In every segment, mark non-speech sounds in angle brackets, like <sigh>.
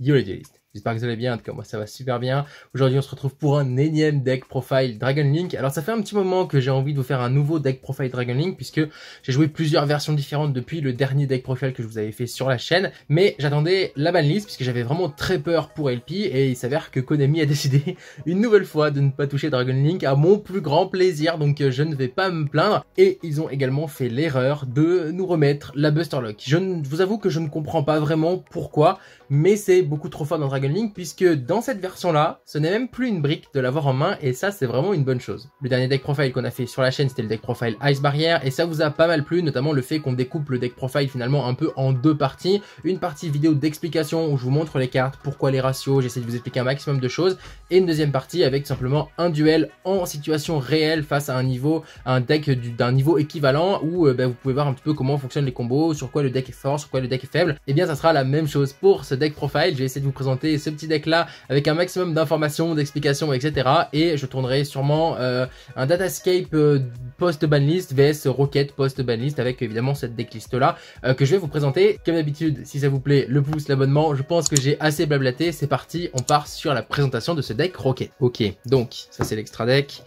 Yo les duelistes, j'espère que vous allez bien, en tout cas moi ça va super bien. Aujourd'hui on se retrouve pour un énième deck profile Dragon Link. Alors ça fait un petit moment que j'ai envie de vous faire un nouveau deck profile Dragon Link puisque j'ai joué plusieurs versions différentes depuis le dernier deck profile que je vous avais fait sur la chaîne. Mais j'attendais la banlist puisque j'avais vraiment très peur pour LP et il s'avère que Konami a <laughs> décidé une nouvelle fois de ne pas toucher Dragon Link à mon plus grand plaisir donc euh, je ne vais pas me plaindre. Et ils ont également fait l'erreur de nous remettre la Buster Lock. Je vous avoue que je ne comprends pas vraiment pourquoi mais c'est beaucoup trop fort dans Dragon Link puisque dans cette version là, ce n'est même plus une brique de l'avoir en main et ça c'est vraiment une bonne chose. Le dernier deck profile qu'on a fait sur la chaîne c'était le deck profile Ice Barrier et ça vous a pas mal plu, notamment le fait qu'on découpe le deck profile finalement un peu en deux parties. Une partie vidéo d'explication où je vous montre les cartes, pourquoi les ratios, j'essaie de vous expliquer un maximum de choses et une deuxième partie avec simplement un duel en situation réelle face à un niveau, un deck d'un niveau équivalent où euh, bah, vous pouvez voir un petit peu comment fonctionnent les combos, sur quoi le deck est fort, sur quoi le deck est faible. Et eh bien ça sera la même chose pour ce deck profile. J'ai essayé de vous présenter ce petit deck là avec un maximum d'informations, d'explications, etc. Et je tournerai sûrement euh, un datascape euh, post-banlist vs Rocket post-banlist avec évidemment cette decklist là euh, que je vais vous présenter. Comme d'habitude, si ça vous plaît, le pouce, l'abonnement. Je pense que j'ai assez blablaté. C'est parti, on part sur la présentation de ce deck Rocket. Ok, donc ça c'est l'extra deck.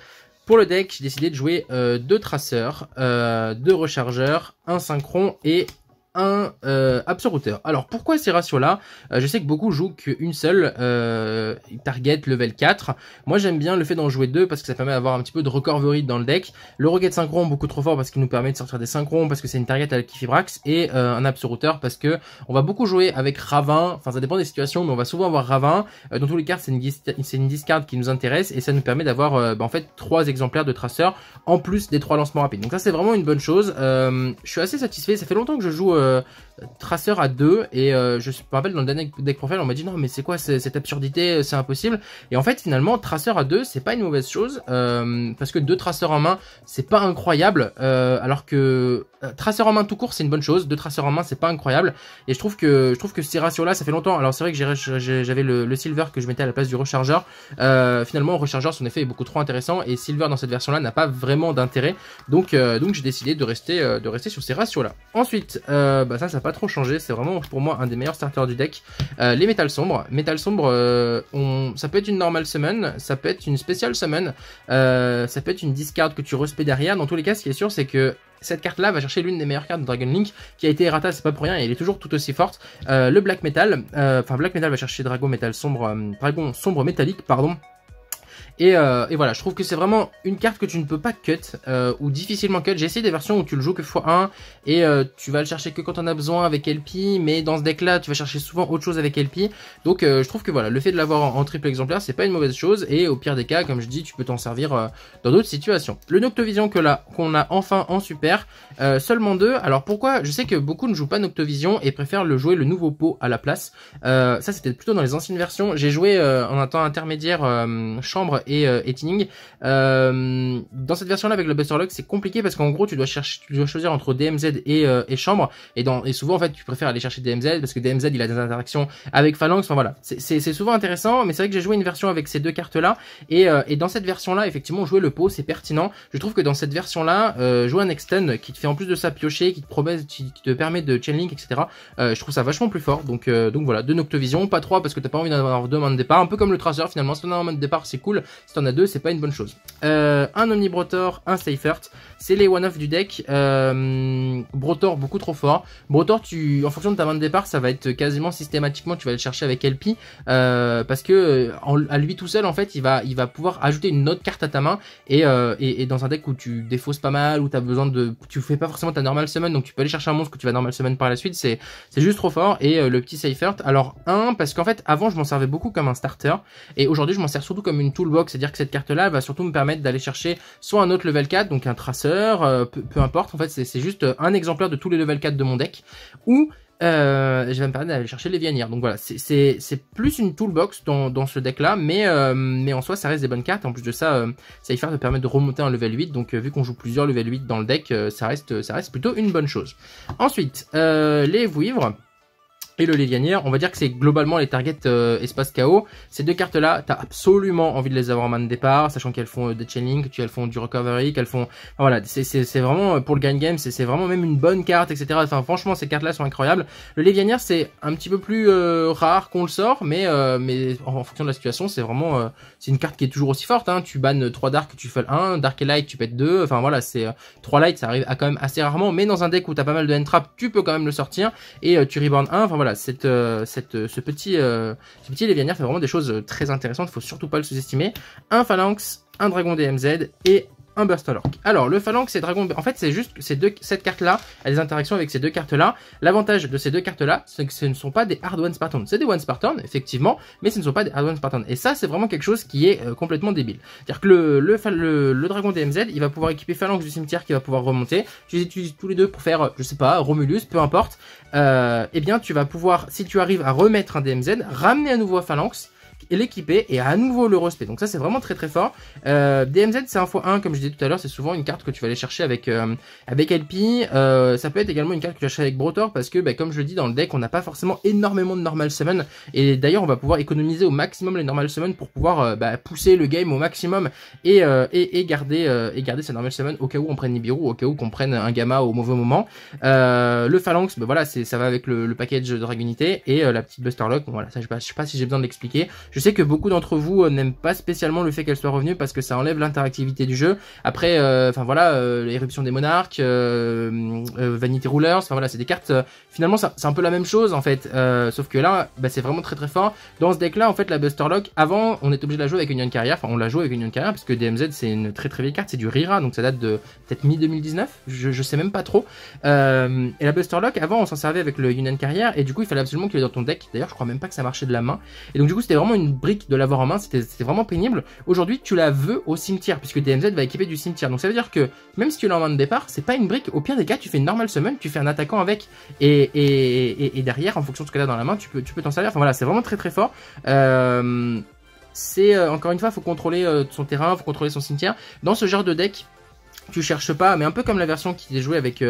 Pour le deck, j'ai décidé de jouer deux traceurs, deux rechargeurs, un synchron et un euh, Alors pourquoi ces ratios-là euh, Je sais que beaucoup jouent qu'une seule euh, target level 4. Moi j'aime bien le fait d'en jouer deux parce que ça permet d'avoir un petit peu de recovery dans le deck. Le Rocket Synchron beaucoup trop fort parce qu'il nous permet de sortir des synchrons parce que c'est une target avec Kifibrax et euh, un absorbeur parce que on va beaucoup jouer avec Ravin. Enfin ça dépend des situations mais on va souvent avoir Ravin. dans tous les cas, c'est une, une, discard qui nous intéresse et ça nous permet d'avoir bah, en fait trois exemplaires de traceurs en plus des trois lancements rapides. Donc ça c'est vraiment une bonne chose. je suis assez satisfait. Ça fait longtemps que je joue euh, Traceur à 2 et euh, je me rappelle dans le dernier deck profile on m'a dit non mais c'est quoi cette absurdité euh, c'est impossible et en fait finalement traceur à 2 c'est pas une mauvaise chose euh, parce que deux traceurs en main c'est pas incroyable alors que traceur en main tout court c'est une bonne chose deux traceurs en main c'est pas incroyable et je trouve que je trouve que ces ratios là ça fait longtemps alors c'est vrai que j'avais le, silver que je mettais à la place du rechargeur finalement rechargeur son effet est beaucoup trop intéressant et silver dans cette version là n'a pas vraiment d'intérêt donc donc j'ai décidé de rester de rester sur ces ratios là ensuite bah ça ça passe trop changé. C'est vraiment pour moi un des meilleurs starters du deck. Euh, les métal sombres. Métal sombre euh, on... ça peut être une normal summon, ça peut être une spéciale summon, euh, ça peut être une discard que tu respectes derrière. Dans tous les cas, ce qui est sûr, c'est que cette carte là va chercher l'une des meilleures cartes de Dragon Link qui a été errata c'est pas pour rien et elle est toujours tout aussi forte le Black Metal enfin Black Metal va chercher Dragon Métal sombre Dragon sombre métallique pardon euh, et, voilà, je trouve que c'est vraiment une carte que tu ne peux pas cut euh, ou difficilement cut. J'ai essayé des versions où tu le joues que x1 et euh, tu vas le chercher que quand on a besoin avec LP, mais dans ce deck là tu vas chercher souvent autre chose avec LP. Donc je trouve que voilà, le fait de l'avoir en, triple exemplaire c'est pas une mauvaise chose et au pire des cas, comme je dis, tu peux t'en servir dans d'autres situations. Le Noctovision que là qu'on a enfin en super, seulement deux. Alors pourquoi Je sais que beaucoup ne jouent pas Noctovision et préfèrent le jouer le nouveau pot à la place. ça c'était plutôt dans les anciennes versions. J'ai joué en un temps intermédiaire chambre et et, euh, et Euh, dans cette version-là, avec le Buster Lock, c'est compliqué parce qu'en gros, tu dois chercher, tu dois choisir entre DMZ et, euh, et chambre. Et, dans, et souvent, en fait, tu préfères aller chercher DMZ parce que DMZ, il a des interactions avec Phalanx. Enfin voilà, c'est souvent intéressant, mais c'est vrai que j'ai joué une version avec ces deux cartes-là. Et, euh, et dans cette version-là, effectivement, jouer le pot, c'est pertinent. Je trouve que dans cette version-là, euh, jouer un extend qui te fait en plus de ça piocher, qui te promet, qui, te permet de chainlink, etc. je trouve ça vachement plus fort. Donc, donc voilà, deux Noctovision, pas trois parce que t'as pas envie d'en avoir deux mains de départ. Un peu comme le Tracer finalement, si t'en un main de départ, c'est cool. Si t'en as deux, c'est pas une bonne chose. Euh, un un Omnibrotor, un Seifert. C'est les one-off du deck. Euh, Brotor, beaucoup trop fort. Brotor, tu, en fonction de ta main de départ, ça va être quasiment systématiquement, tu vas le chercher avec LP. Euh, parce que euh, à lui tout seul, en fait, il va, il va pouvoir ajouter une autre carte à ta main. Et, dans un deck où tu défausses pas mal, où tu as besoin de... Tu fais pas forcément ta normal summon, donc tu peux aller chercher un monstre que tu vas normal summon par la suite. C'est juste trop fort. Et le petit Seifert, alors un, parce qu'en fait, avant, je m'en servais beaucoup comme un starter. Et aujourd'hui, je m'en sers surtout comme une toolbox c'est-à-dire que cette carte-là va surtout me permettre d'aller chercher soit un autre level 4, donc un traceur, euh, peu, importe, en fait c'est juste un exemplaire de tous les level 4 de mon deck, ou euh, je vais me permettre d'aller chercher les Vianières. Donc voilà, c'est plus une toolbox dans, ce deck-là, euh, mais, en soi, ça reste des bonnes cartes. En plus de ça, ça y faire de permettre de remonter un level 8. Donc vu qu'on joue plusieurs level 8 dans le deck, ça, reste, ça reste plutôt une bonne chose. Ensuite, les Vouivres et le Lévianière, on va dire que c'est globalement les targets euh, espace KO. Ces deux cartes-là, t'as absolument envie de les avoir en main de départ, sachant qu'elles font de euh, des tu qu'elles font du recovery, qu'elles font... voilà, c'est vraiment, euh, pour le gain game, c'est vraiment même une bonne carte, etc. Enfin, franchement, ces cartes-là sont incroyables. Le Lévianière, c'est un petit peu plus rare qu'on le sort, mais, mais en, fonction de la situation, c'est vraiment... c'est une carte qui est toujours aussi forte, hein. Tu bannes 3 Dark, tu fais 1, Dark et Light, tu pètes 2, enfin voilà, c'est... 3 Light, ça arrive à quand même assez rarement, mais dans un deck où t'as pas mal de hand trap tu peux quand même le sortir, et tu reborn 1, voilà, cette, euh, cette, euh, ce petit, euh, fait vraiment des choses euh, très intéressantes. Il Faut surtout pas le sous-estimer. Un Phalanx, un Dragon DMZ et un Burstalork. Alors, le Phalanx et Dragon... En fait, c'est juste que ces deux, cette carte-là a des interactions avec ces deux cartes-là. L'avantage de ces deux cartes-là, c'est que ce ne sont pas des Hard One Spartan. C'est des One Spartan, effectivement, mais ce ne sont pas des Hard One Spartan. Et ça, c'est vraiment quelque chose qui est euh, complètement débile. C'est-à-dire que le, le, Dragon DMZ, il va pouvoir équiper Phalanx du cimetière qui va pouvoir remonter. Tu les utilises tous les deux pour faire, euh, je sais pas, Romulus, peu importe. Euh, eh bien, tu vas pouvoir, si tu arrives à remettre un DMZ, ramener à nouveau Phalanx, l'équiper et à nouveau le respect. Donc ça c'est vraiment très très fort. Euh, DMZ c'est un fois 1 comme je disais tout à l'heure, c'est souvent une carte que tu vas aller chercher avec euh, avec LP. Euh, ça peut être également une carte que tu achètes avec Brotor parce que bah, comme je le dis dans le deck on n'a pas forcément énormément de normal summon et d'ailleurs on va pouvoir économiser au maximum les normal summon pour pouvoir bah, pousser le game au maximum et, et, et, garder et garder sa normal summon au cas où on prenne Nibiru, au cas où qu'on prenne un gamma au mauvais moment. le phalanx bah, voilà c'est ça va avec le, package package Dragonité et la petite Busterlock bon voilà ça je sais pas, je sais pas si j'ai besoin de l'expliquer je sais que beaucoup d'entre vous euh, n'aiment pas spécialement le fait qu'elle soit revenue parce que ça enlève l'interactivité du jeu. Après, euh, enfin voilà, euh, l'éruption des monarques, Vanity Rulers, enfin voilà, c'est des cartes. finalement, c'est un peu la même chose en fait, sauf que là, bah, c'est vraiment très très fort. Dans ce deck-là, en fait, la Buster Lock, avant, on était obligé de la jouer avec Union Carrier. Enfin, on la joue avec Union Carrière parce que DMZ, c'est une très très vieille carte, c'est du Rira, donc ça date de peut-être mi-2019. Je, je sais même pas trop. et la Buster Lock, avant, on s'en servait avec le Union Carrière et du coup, il fallait absolument qu'il est dans ton deck. D'ailleurs, je crois même pas que ça marchait de la main. Et donc, du coup, c'était vraiment une une brique de l'avoir en main, c'était vraiment pénible. Aujourd'hui, tu la veux au cimetière, puisque DMZ va équiper du cimetière. Donc ça veut dire que même si tu l'as en main de départ, c'est pas une brique. Au pire des cas, tu fais une normal semaine tu fais un attaquant avec, et, et, et, derrière, en fonction de ce que a dans la main, tu peux t'en tu peux servir. Enfin voilà, c'est vraiment très très fort. Euh, c'est euh, encore une fois, faut contrôler euh, son terrain, faut contrôler son cimetière. Dans ce genre de deck, tu cherches pas, mais un peu comme la version qui est jouée avec,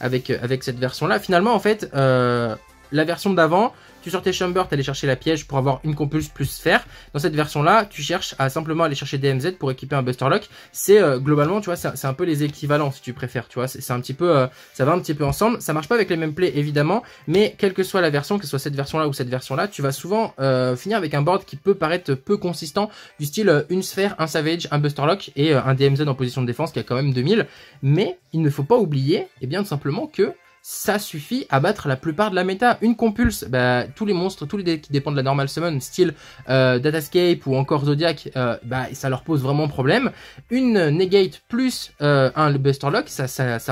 avec, avec cette version là. Finalement, en fait, la version d'avant, tu sortais Chamber, t'allais chercher la piège pour avoir une compulse plus sphère. Dans cette version-là, tu cherches à simplement aller chercher DMZ pour équiper un Buster Lock. C'est euh, globalement, tu vois, c'est un peu les équivalents si tu préfères, tu vois. C'est un petit peu, euh, ça va un petit peu ensemble. Ça marche pas avec les mêmes plays évidemment, mais quelle que soit la version, que ce soit cette version-là ou cette version-là, tu vas souvent euh, finir avec un board qui peut paraître peu consistant, du style une sphère, un Savage, un Buster Lock et un DMZ en position de défense qui a quand même 2000. Mais il ne faut pas oublier, et eh bien tout simplement que ça suffit à battre la plupart de la méta. Une compulse, bah, tous les monstres, tous les decks qui dépendent de la normal summon, style euh, Datascape ou encore Zodiac, euh, bah, ça leur pose vraiment problème. Une negate plus euh, un Buster Lock, ça,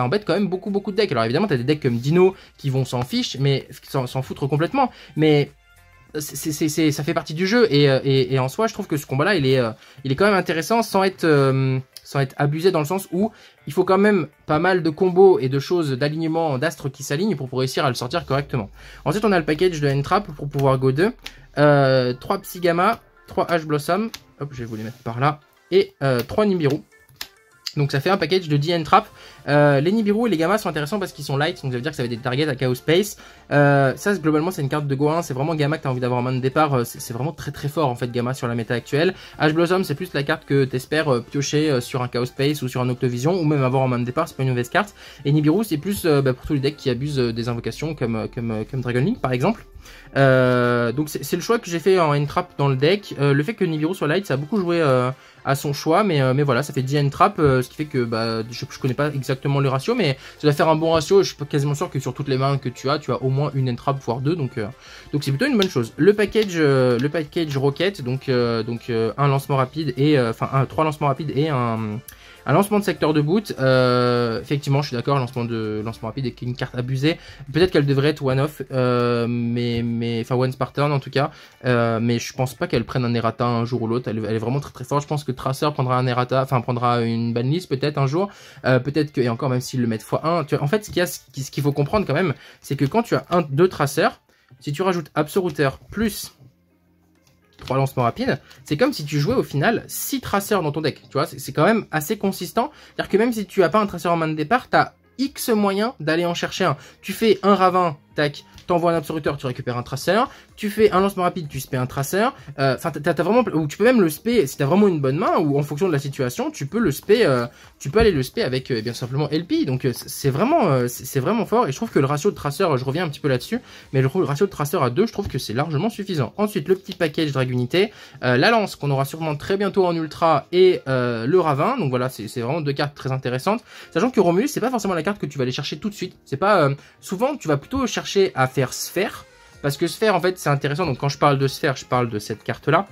embête quand même beaucoup beaucoup de decks. Alors évidemment, t'as des decks comme Dino qui vont s'en fiche, mais s'en foutre complètement. Mais ça fait partie du jeu euh, et, en soi je trouve que ce combat là il est, euh, il est quand même intéressant sans être, euh, sans être abusé dans le sens où il faut quand même pas mal de combos et de choses d'alignement d'astres qui s'alignent pour, réussir à le sortir correctement. Ensuite on a le package de n pour pouvoir go 2, 3 Psy Gamma, 3 H Blossom, hop je vais vous les mettre par là, et 3 Nibiru. Donc ça fait un package de 10 trap. Euh, les Nibiru et les Gamma sont intéressants parce qu'ils sont light, donc ça veut dire que ça va être des targets à Chaos Space. Euh, ça, globalement, c'est une carte de Gohan. c'est vraiment Gamma que t'as envie d'avoir en main de départ. Euh, c'est vraiment très très fort en fait, Gamma sur la méta actuelle. Ash Blossom, c'est plus la carte que t'espères euh, piocher sur un Chaos Space ou sur un Octovision, ou même avoir en main de départ, c'est pas une mauvaise carte. Et Nibiru, c'est plus bah, pour tous les decks qui abusent des invocations comme, comme, comme Dragon Link par exemple. donc c'est le choix que j'ai fait en Entrap dans le deck. le fait que Nibiru soit light, ça a beaucoup joué à son choix. Mais, euh, mais voilà, ça fait 10 trap, euh, ce qui fait que bah, je, ne connais pas exactement le ratio, mais ça doit faire un bon ratio. Je suis quasiment sûr que sur toutes les mains que tu as, tu as au moins une entrap voire deux, donc euh, donc c'est plutôt une bonne chose. Le package, le package rocket, donc donc un lancement rapide et enfin un, trois lancements rapides et un un lancement de secteur de boot, euh, effectivement, je suis d'accord, lancement de lancement rapide est une carte abusée. Peut-être qu'elle devrait être one-off, euh, mais, mais, enfin one par en tout cas. Euh, mais je pense pas qu'elle prenne un errata un jour ou l'autre. Elle, est vraiment très très forte. Je pense que Tracer prendra un errata, enfin prendra une banlist peut-être un jour. peut-être que, et encore même s'il le mettent x1. en fait, ce qu'il ce qu'il faut comprendre quand même, c'est que quand tu as un, deux traceurs, si tu rajoutes Absoluter plus trois lancements rapides, c'est comme si tu jouais au final 6 traceurs dans ton deck. Tu vois, c'est quand même assez consistant. C'est-à-dire que même si tu as pas un traceur en main de départ, tu as X moyens d'aller en chercher un. Tu fais un ravin tac, t'envoies un Absoruteur, tu récupères un traceur, tu fais un lancement rapide, tu spé un traceur, euh, enfin t'as vraiment, ou tu peux même le spé, si t'as vraiment une bonne main, ou en fonction de la situation, tu peux le spé, euh, tu peux aller le spé avec euh, eh bien simplement LP, donc c'est vraiment, c'est vraiment fort, et je trouve que le ratio de traceur, je reviens un petit peu là-dessus, mais le ratio de traceur à 2, je trouve que c'est largement suffisant. Ensuite, le petit package Dragunité, euh, la lance qu'on aura sûrement très bientôt en ultra, et le ravin, donc voilà, c'est vraiment deux cartes très intéressantes, sachant que Romulus, c'est pas forcément la carte que tu vas aller chercher tout de suite, c'est pas, souvent tu vas plutôt chercher à faire sphère, parce que sphère en fait c'est intéressant, donc quand je parle de sphère, je parle de cette carte là,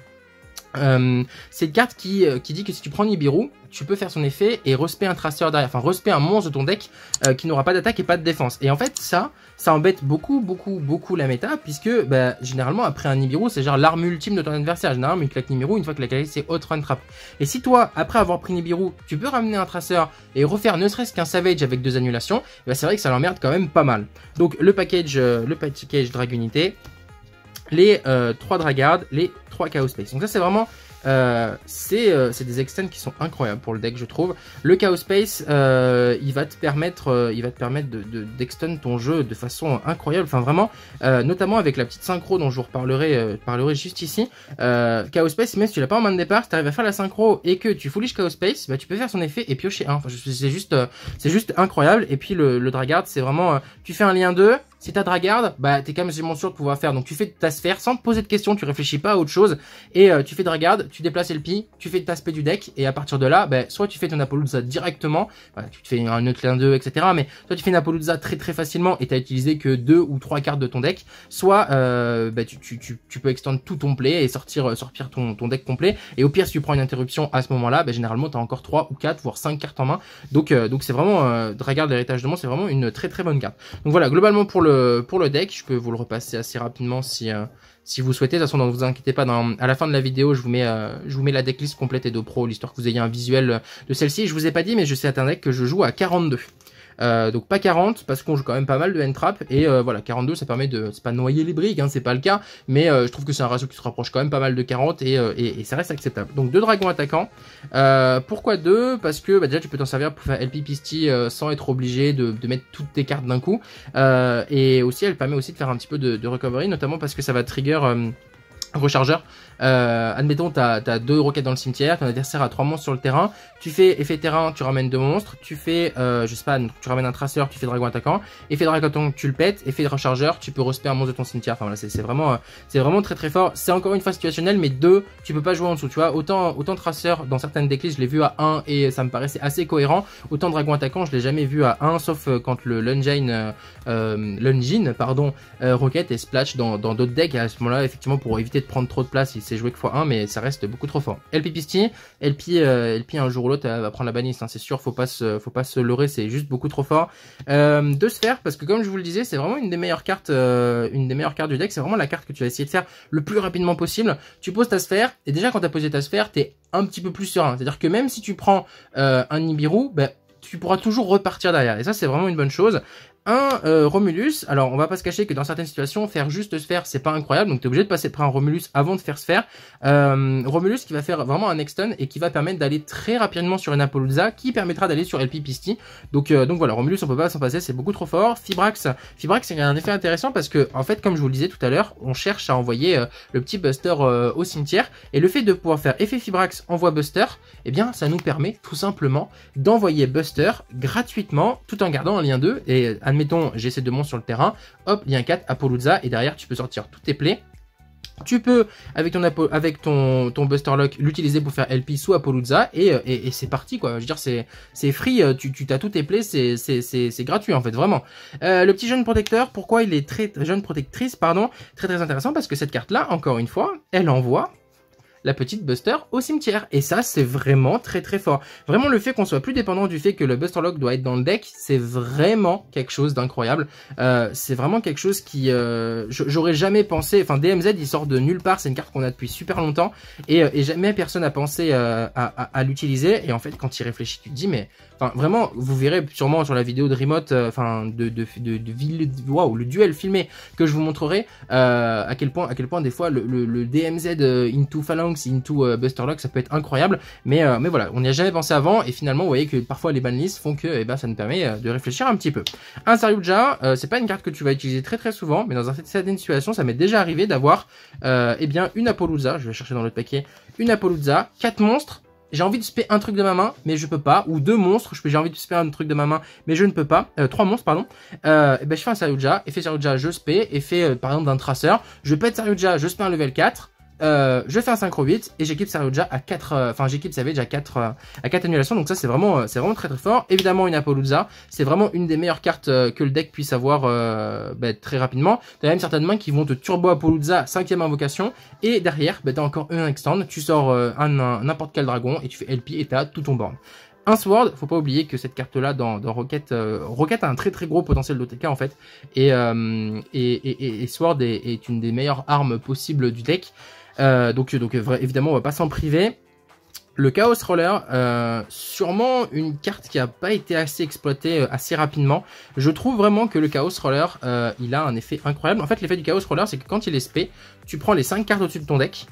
c'est euh, cette carte euh, qui, dit que si tu prends Nibiru, tu peux faire son effet et respect un traceur derrière, enfin respect un monstre de ton deck euh, qui n'aura pas d'attaque et pas de défense. Et en fait ça, ça embête beaucoup, beaucoup, beaucoup la méta, puisque bah, généralement après un Nibiru, c'est genre l'arme ultime de ton adversaire. Généralement une claque Nibiru, une fois que la claque c'est autre trap. Et si toi, après avoir pris Nibiru, tu peux ramener un traceur et refaire ne serait-ce qu'un Savage avec deux annulations, bah, c'est vrai que ça l'emmerde quand même pas mal. Donc le package, le package dragonité les euh, trois Dragard, les trois Chaos Space. Donc ça c'est vraiment euh, c'est euh, des extens qui sont incroyables pour le deck, je trouve. Le Chaos Space, euh, il va te permettre, euh, il va te permettre de, de, ton jeu de façon incroyable. Enfin, vraiment, notamment avec la petite synchro dont je vous reparlerai, parlerai juste ici. Chaos Space, même si tu l'as pas en main de départ, si tu arrives à faire la synchro et que tu foolish Chaos Space, bah, tu peux faire son effet et piocher un. Hein. Enfin, c'est juste, c'est juste incroyable. Et puis le, le Dragard, c'est vraiment, tu fais un lien 2, si t'as Dragard, bah t'es même sûr de pouvoir faire. Donc tu fais ta sphère sans te poser de questions, tu réfléchis pas à autre chose. Et euh, tu fais Dragard, tu déplaces pi, tu fais ta spé du deck. Et à partir de là, bah, soit tu fais ton Apollousa directement, bah, tu te fais un 1 2, etc. Mais soit tu fais une très très facilement et t'as utilisé que deux ou trois cartes de ton deck. Soit euh, bah, tu, peux extendre tout ton play et sortir, euh, sortir ton, ton deck complet. Et au pire, si tu prends une interruption à ce moment-là, bah, généralement t'as encore trois ou quatre, voire cinq cartes en main. Donc donc c'est vraiment Dragard l'héritage de monde, c'est vraiment une très très bonne carte. Donc voilà, globalement pour le euh, pour le deck. Je peux vous le repasser assez rapidement si, euh, si vous souhaitez. De toute façon, ne vous inquiétez pas, dans, à la fin de la vidéo, je vous mets, euh, je vous mets la decklist complète et de pro, l'histoire que vous ayez un visuel de celle-ci. Je vous ai pas dit, mais je sais un deck que je joue à 42. Euh, donc pas 40 parce qu'on joue quand même pas mal de hand trap et euh, voilà 42 ça permet de c'est pas noyer les briques hein, c'est pas le cas mais euh, je trouve que c'est un ratio qui se rapproche quand même pas mal de 40 et, ça reste acceptable donc deux dragons attaquants pourquoi deux parce que bah, déjà tu peux t'en servir pour faire LP sans être obligé de, mettre toutes tes cartes d'un coup et aussi elle permet aussi de faire un petit peu de, de recovery notamment parce que ça va trigger rechargeur euh, admettons, t'as as deux roquettes dans le cimetière, ton adversaire a trois monstres sur le terrain. Tu fais effet terrain, tu ramènes deux monstres. Tu fais, euh, je sais pas, tu ramènes un traceur, tu fais dragon attaquant. Effet dragon, tu le pètes. Effet rechargeur, tu peux respecter un monstre de ton cimetière. Enfin voilà, c'est vraiment, euh, c'est vraiment très très fort. C'est encore une fois situationnel, mais deux, tu peux pas jouer en dessous. Tu vois, autant autant traceur dans certaines déclises, je l'ai vu à 1 et ça me paraissait assez cohérent. Autant dragon attaquant, je l'ai jamais vu à 1, sauf quand le lungine, lungine pardon, roquette et splash dans d'autres decks. Et à ce moment-là, effectivement, pour éviter de prendre trop de place, il joué que fois 1 mais ça reste beaucoup trop fort. LP Pisti, LP, euh, un jour ou l'autre euh, va prendre la baniste, hein, c'est sûr, faut pas se, faut pas se leurrer, c'est juste beaucoup trop fort. Euh, deux sphères, parce que comme je vous le disais, c'est vraiment une des meilleures cartes, une des meilleures cartes du deck, c'est vraiment la carte que tu vas essayer de faire le plus rapidement possible. Tu poses ta sphère, et déjà quand tu as posé ta sphère, t'es un petit peu plus serein. C'est-à-dire que même si tu prends un Nibiru, ben, tu pourras toujours repartir derrière. Et ça, c'est vraiment une bonne chose un euh, Romulus. Alors, on va pas se cacher que dans certaines situations, faire juste sphère, c'est pas incroyable. Donc, t'es obligé de passer par un Romulus avant de faire sphère. Euh, Romulus qui va faire vraiment un Exton, et qui va permettre d'aller très rapidement sur une Apollousa, qui permettra d'aller sur LP Pisti. Donc, euh, donc voilà, Romulus, on peut pas s'en passer, c'est beaucoup trop fort. Fibrax, Fibrax, il a un effet intéressant parce que, en fait, comme je vous le disais tout à l'heure, on cherche à envoyer euh, le petit Buster au cimetière. Et le fait de pouvoir faire effet Fibrax, envoie Buster, eh bien, ça nous permet tout simplement d'envoyer Buster gratuitement tout en gardant un lien 2 et à mettons j'ai ces deux sur le terrain, hop, il y a un 4, et derrière, tu peux sortir toutes tes plaies. Tu peux, avec ton, avec ton, ton Buster Lock, l'utiliser pour faire LP sous Apolluza, euh, et, c'est parti, quoi. Je veux dire, c'est free, euh, tu, tu as tout tes plaies, c'est gratuit, en fait, vraiment. Euh, le petit jeune protecteur, pourquoi il est très, jeune protectrice, pardon, très très intéressant, parce que cette carte-là, encore une fois, elle envoie la petite Buster au cimetière. Et ça, c'est vraiment très très fort. Vraiment, le fait qu'on soit plus dépendant du fait que le Buster Lock doit être dans le deck, c'est vraiment quelque chose d'incroyable. Euh, c'est vraiment quelque chose qui... Euh, j'aurais jamais pensé... Enfin, DMZ, il sort de nulle part. C'est une carte qu'on a depuis super longtemps. Et, euh, jamais personne n'a pensé à, à l'utiliser. Et en fait, quand il réfléchit, tu te dis, mais Enfin, vraiment, vous verrez sûrement sur la vidéo de remote, euh, enfin, de, de, de, de waouh, le duel filmé que je vous montrerai, euh, à quel point, à quel point des fois le, le, le DMZ euh, into Phalanx, into Busterlock, ça peut être incroyable. Mais, mais voilà, on n'y a jamais pensé avant, et finalement, vous voyez que parfois les banlists font que, et eh ben, ça nous permet de réfléchir un petit peu. Un Saryuja, c'est pas une carte que tu vas utiliser très très souvent, mais dans certaines situations, ça m'est déjà arrivé d'avoir, eh bien, une Apoluza. je vais chercher dans l'autre paquet, une Apoluza, quatre monstres, j'ai envie de spé un truc de ma main, mais je peux pas. Ou deux monstres, j'ai envie de spé un truc de ma main, mais je ne peux pas. Euh, trois monstres, pardon. Euh, et eh ben, je fais un Saryuja, effet Saryuja, je spé. Et fait, euh, par exemple, d'un traceur. Je pète Saryuja, je spé un level 4. Euh, je fais un synchro 8 et j'équipe Saruja à 4 euh, enfin j'équipe Savage à 4 euh, à 4 annulations donc ça c'est vraiment c'est vraiment très très fort évidemment une Apolluza c'est vraiment une des meilleures cartes que le deck puisse avoir bah, très rapidement t'as même certaines mains qui vont te turbo Apolluza 5ème invocation et derrière bah, t'as encore un extend tu sors un n'importe quel dragon et tu fais LP et t'as tout ton board un Sword, faut pas oublier que cette carte là dans, dans Rocket, Rocket a un très très gros potentiel d'OTK en fait et, et, et, Sword est, une des meilleures armes possibles du deck euh, donc, euh, donc euh, évidemment, on va pas s'en priver. Le Chaos Roller, sûrement une carte qui a pas été assez exploitée assez rapidement. Je trouve vraiment que le Chaos Roller, il a un effet incroyable. En fait, l'effet du Chaos Roller, c'est que quand il est spé, tu prends les 5 cartes au-dessus de ton deck,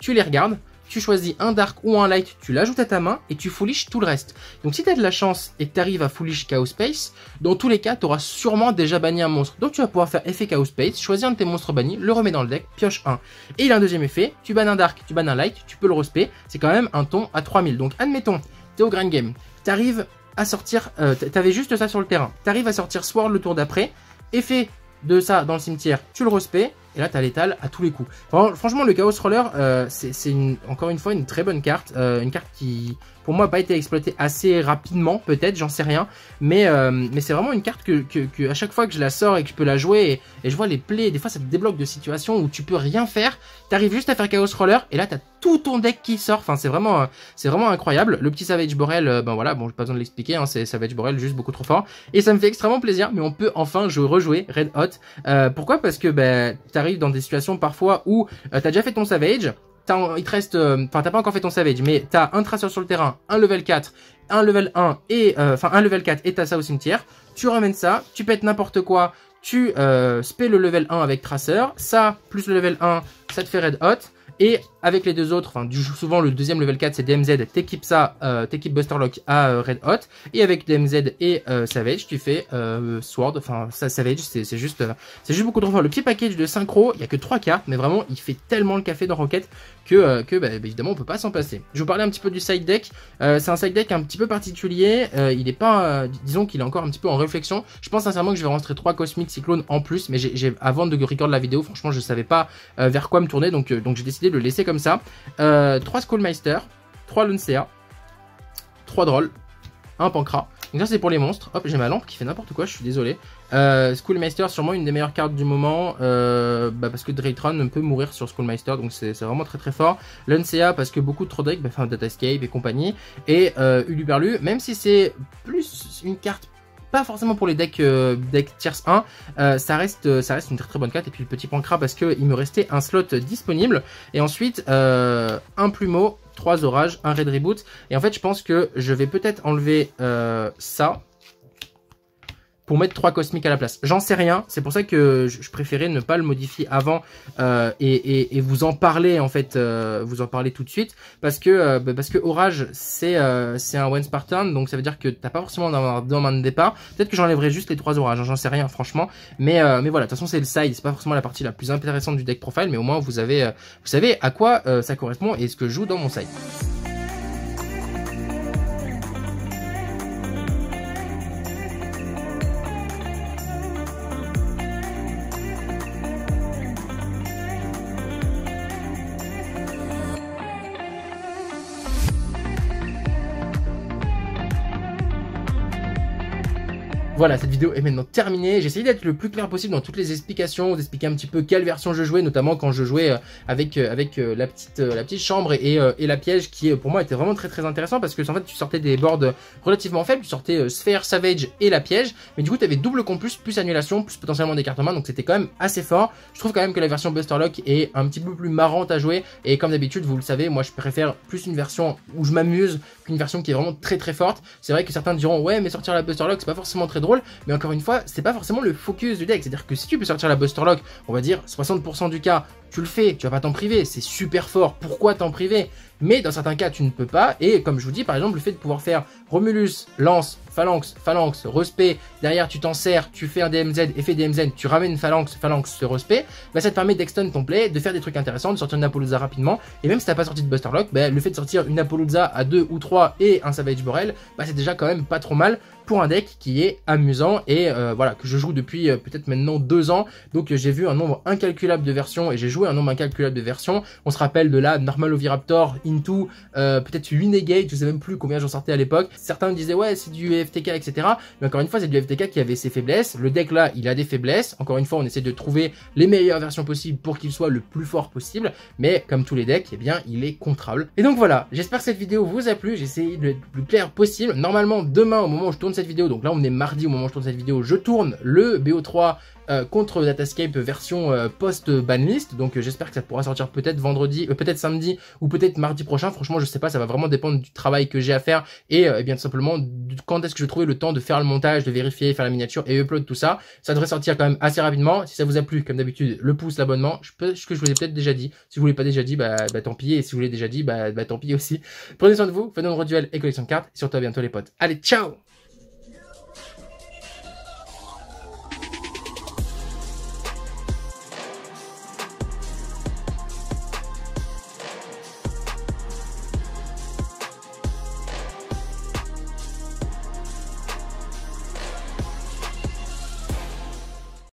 tu les regardes, tu choisis un dark ou un light, tu l'ajoutes à ta main et tu foolish tout le reste. Donc si tu as de la chance et que tu arrives à foolish Chaos Space, dans tous les cas, tu auras sûrement déjà banni un monstre. Donc tu vas pouvoir faire effet Chaos Space, choisir un de tes monstres bannis, le remets dans le deck, pioche un. Et il a un deuxième effet, tu bannes un dark, tu bannes un light, tu peux le respect, c'est quand même un ton à 3000. Donc admettons, t'es au Grand game, t'arrives à sortir, euh, t'avais juste ça sur le terrain, t'arrives à sortir Sword le tour d'après, effet de ça dans le cimetière, tu le respé, et là, t'as l'étale à tous les coups. Franchement, le Chaos Roller, euh, c'est encore une fois une très bonne carte. Euh, une carte qui, pour moi, n'a pas été exploitée assez rapidement, peut-être, j'en sais rien. Mais, euh, mais c'est vraiment une carte que, à chaque fois que je la sors et que je peux la jouer, et, je vois les plays, des fois ça te débloque de situations où tu peux rien faire. T'arrives juste à faire Chaos Roller, et là, t'as tout ton deck qui sort. Enfin, c'est vraiment, c'est vraiment incroyable. Le petit Savage Borel, ben voilà, bon, j'ai pas besoin de l'expliquer, hein, c'est Savage Borel juste beaucoup trop fort. Et ça me fait extrêmement plaisir, mais on peut enfin jouer, rejouer Red Hot. pourquoi Parce que, ben, arrive dans des situations parfois où euh, t'as déjà fait ton savage, il te reste, euh, enfin t'as pas encore fait ton savage, mais t'as un traceur sur le terrain, un level 4, un level 1 et, euh, enfin un level 4 et t'as ça au cimetière. Tu ramènes ça, tu pètes n'importe quoi, tu euh, le level 1 avec traceur, ça plus le level 1, ça te fait red hot et avec les deux autres, enfin, du, souvent le deuxième level 4 c'est DMZ, t'équipes ça, euh, téquipe Buster Lock à euh, Red Hot, et avec DMZ et euh, Savage, tu fais Sword, enfin ça Savage c'est juste c'est juste beaucoup trop fort. Le petit package de synchro, il y a que 3 cartes, mais vraiment il fait tellement le café dans Rocket que, bah, bah, évidemment on peut pas s'en passer. Je vous parlais un petit peu du side deck, c'est un side deck un petit peu particulier, il n'est pas, disons qu'il est encore un petit peu en réflexion, je pense sincèrement que je vais rentrer trois Cosmic Cyclone en plus, mais j'ai avant de recorder la vidéo, franchement je savais pas vers quoi me tourner, donc, donc j'ai décidé de le laisser comme ça. 3 Skullmeister, 3 Luncea, 3 Droll, 1 Pancra, Donc ça c'est pour les monstres. Hop, j'ai ma lampe qui fait n'importe quoi, je suis désolé. Euh, Schoolmeister, sûrement une des meilleures cartes du moment, euh, bah, parce que Draytron peut mourir sur Schoolmeister, donc c'est vraiment très très fort. Luncea parce que beaucoup de trop de bah, enfin Data et compagnie. Et euh, Uluberlu, même si c'est plus une carte pas forcément pour les decks, euh, decks tiers 1, euh, ça, reste, euh, ça reste une très très bonne carte. Et puis le petit pancras parce parce qu'il me restait un slot disponible. Et ensuite, euh, un plumeau, trois orages, un raid reboot. Et en fait, je pense que je vais peut-être enlever ça pour mettre trois cosmiques à la place. J'en sais rien, c'est pour ça que je préférais ne pas le modifier avant euh, et, vous en parler en fait, euh, vous en parler tout de suite, parce que euh, bah, parce que Orage c'est c'est un one Spartan, donc ça veut dire que t'as pas forcément dans main de départ. Peut-être que j'enlèverai juste les trois orages, hein, j'en sais rien franchement, mais mais voilà, de toute façon c'est le side, c'est pas forcément la partie la plus intéressante du deck profile, mais au moins vous avez vous savez à quoi ça correspond et ce que je joue dans mon side. Voilà, cette vidéo est maintenant terminée. J'ai essayé d'être le plus clair possible dans toutes les explications, D'expliquer un petit peu quelle version je jouais, notamment quand je jouais euh, avec, euh, avec euh, la, petite, la petite chambre et, la piège qui pour moi était vraiment très très intéressant parce que en fait tu sortais des boards relativement faibles, tu sortais Sphere, Savage et la piège, mais du coup tu avais double compus, plus, annulation, plus potentiellement des cartes en main, donc c'était quand même assez fort. Je trouve quand même que la version Buster Lock est un petit peu plus marrante à jouer et comme d'habitude vous le savez, moi je préfère plus une version où je m'amuse qu'une version qui est vraiment très très forte. C'est vrai que certains diront ouais mais sortir la Buster Lock c'est pas forcément très drôle mais encore une fois, c'est pas forcément le focus du deck. C'est-à-dire que si tu peux sortir la Buster Lock, on va dire 60% du cas, tu le fais, tu vas pas t'en priver, c'est super fort, pourquoi t'en priver Mais dans certains cas, tu ne peux pas, et comme je vous dis, par exemple, le fait de pouvoir faire Romulus, Lance, Phalanx, Phalanx, Respect, derrière tu t'en sers, tu fais un DMZ, et fais DMZ, tu ramènes Phalanx, Phalanx, Respect, bah ça te permet d'extend ton play, de faire des trucs intéressants, de sortir une rapidement, et même si t'as pas sorti de Buster Lock, bah, le fait de sortir une Apolloza à 2 ou 3 et un Savage Borel, bah c'est déjà quand même pas trop mal, pour un deck qui est amusant et euh, voilà que je joue depuis euh, peut-être maintenant deux ans. Donc euh, j'ai vu un nombre incalculable de versions et j'ai joué un nombre incalculable de versions. On se rappelle de la Normal Oviraptor, Into, peut-être 8 Negate, je sais même plus combien j'en sortais à l'époque. Certains me disaient ouais c'est du FTK etc. Mais encore une fois c'est du FTK qui avait ses faiblesses. Le deck là il a des faiblesses. Encore une fois on essaie de trouver les meilleures versions possibles pour qu'il soit le plus fort possible. Mais comme tous les decks, eh bien il est contrable. Et donc voilà, j'espère que cette vidéo vous a plu. J'ai essayé de le plus clair possible. Normalement demain au moment où je tourne vidéo, donc là on est mardi au moment où je tourne cette vidéo, je tourne le BO3 euh, contre Datascape version post euh, post-banlist, donc euh, j'espère que ça pourra sortir peut-être vendredi, peut-être samedi ou peut-être mardi prochain, franchement je sais pas, ça va vraiment dépendre du travail que j'ai à faire et, eh bien simplement de quand est-ce que je vais trouver le temps de faire le montage, de vérifier, faire la miniature et upload tout ça, ça devrait sortir quand même assez rapidement, si ça vous a plu comme d'habitude, le pouce, l'abonnement, je peux, ce que je vous ai peut-être déjà dit, si vous l'avez pas déjà dit, bah, bah, tant pis, et si vous l'avez déjà dit, bah, bah tant pis aussi, prenez soin de vous, faites nombre duel et collection de cartes, et surtout à bientôt les potes, allez ciao